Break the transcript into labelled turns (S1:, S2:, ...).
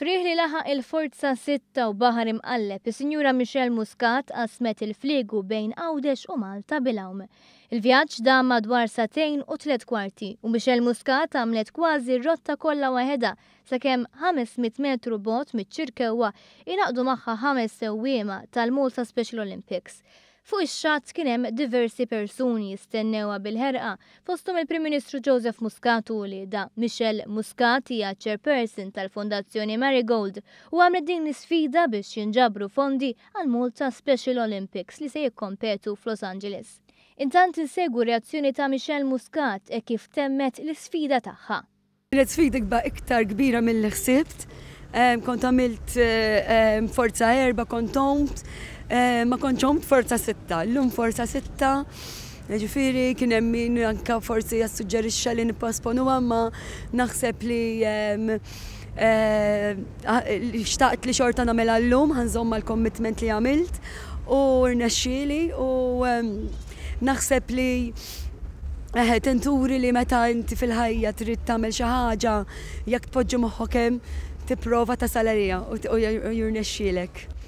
S1: Friħ li laħa il-Forza 6 u baħar Imqalleb, is-Sinjura Michelle Muscat qasmet il-fliegu bejn Għawdex u Malta bil għawm Il-vjaġġ da madwar satejn u tlet kwarti u Michelle Muscat għamlet kważi rotta kollha waħedha sakemm 500 metru bot mit-ċirkewa inaqdu magħha ħames sewwiema tal-Multa Special Olympics. Fuq ix-xatt kien hemm diversi persuni jistennewha bil-ħerqa fosthom il-Prim Ministru Joseph Muscat u da Michel Muscat hija chairperson tal-Fondazzjoni Marigold u għamlet din l-isfida biex jinġabru fondi għal Malta Special Olympics li se jikkompetu f'Los Angeles. Intant insegu reazzjoni ta' Michel Muscat e kif temmet l-isfida tagħha.
S2: L-isfida iktar kbira mill-ħsibt, kont għamilt eh, forza erba kontomt, Eh, ma konċom forza sitta, l-lum forza sitta, eh, ġifiri kien hemm min anka forsi jassuġġerixxa li nipposponu għamma naħseb li ehm, eh, ah, xtaqt li xorta namela l-lum għanżomma mal kommitment li għamilt u rnexxieli u ehm, naħseb li tenturi li meta inti fil-ħajja trid tagħmel xi ħaġa jekk tpoġġu moħħok hemm tipprova tasalarija u jurnexxielek.